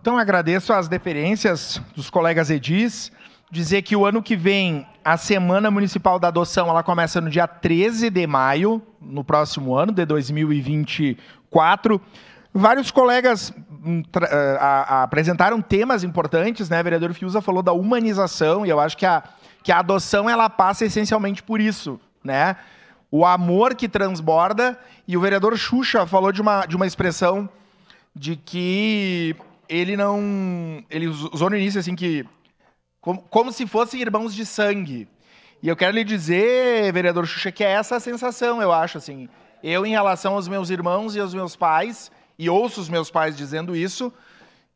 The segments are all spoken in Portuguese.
Então agradeço as deferências dos colegas Edis, dizer que o ano que vem a Semana Municipal da Adoção ela começa no dia 13 de maio, no próximo ano, de 2024. Vários colegas hum, eh, apresentaram temas importantes, né? O vereador Fiuza falou da humanização, e eu acho que a, que a adoção ela passa essencialmente por isso, né? O amor que transborda, e o vereador Xuxa falou de uma, de uma expressão de que ele não. Ele usou no início assim que. Como, como se fossem irmãos de sangue. E eu quero lhe dizer, vereador Xuxa, que é essa a sensação, eu acho, assim. Eu, em relação aos meus irmãos e aos meus pais, e ouço os meus pais dizendo isso,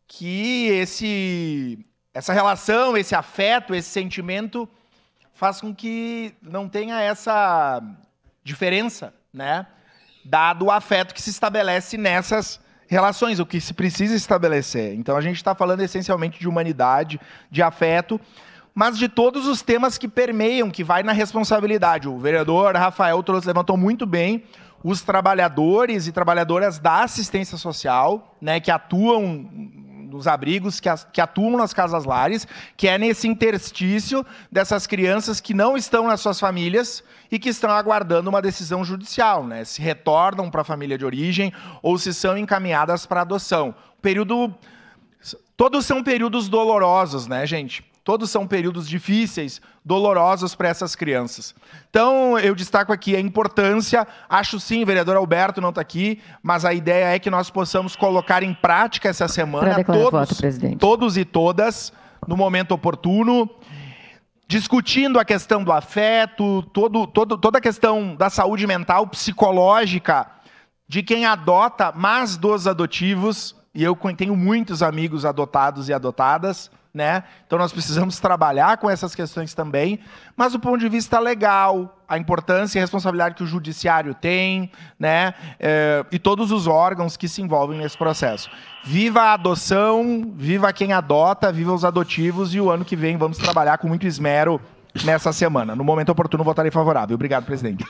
que esse, essa relação, esse afeto, esse sentimento faz com que não tenha essa diferença, né? Dado o afeto que se estabelece nessas relações, o que se precisa estabelecer. Então a gente está falando essencialmente de humanidade, de afeto, mas de todos os temas que permeiam, que vai na responsabilidade. O vereador Rafael trouxe, levantou muito bem os trabalhadores e trabalhadoras da assistência social, né, que atuam dos abrigos que, as, que atuam nas casas lares, que é nesse interstício dessas crianças que não estão nas suas famílias e que estão aguardando uma decisão judicial, né? se retornam para a família de origem ou se são encaminhadas para adoção. Período. Todos são períodos dolorosos, né, gente? Todos são períodos difíceis, dolorosos para essas crianças. Então, eu destaco aqui a importância. Acho sim, o vereador Alberto não está aqui, mas a ideia é que nós possamos colocar em prática essa semana todos, voto, todos e todas, no momento oportuno discutindo a questão do afeto, todo, todo, toda a questão da saúde mental, psicológica, de quem adota, mas dos adotivos e eu tenho muitos amigos adotados e adotadas, né? Então nós precisamos trabalhar com essas questões também, mas o ponto de vista legal, a importância e a responsabilidade que o judiciário tem, né? É, e todos os órgãos que se envolvem nesse processo. Viva a adoção, viva quem adota, viva os adotivos e o ano que vem vamos trabalhar com muito esmero nessa semana. No momento oportuno votarei favorável. Obrigado, presidente.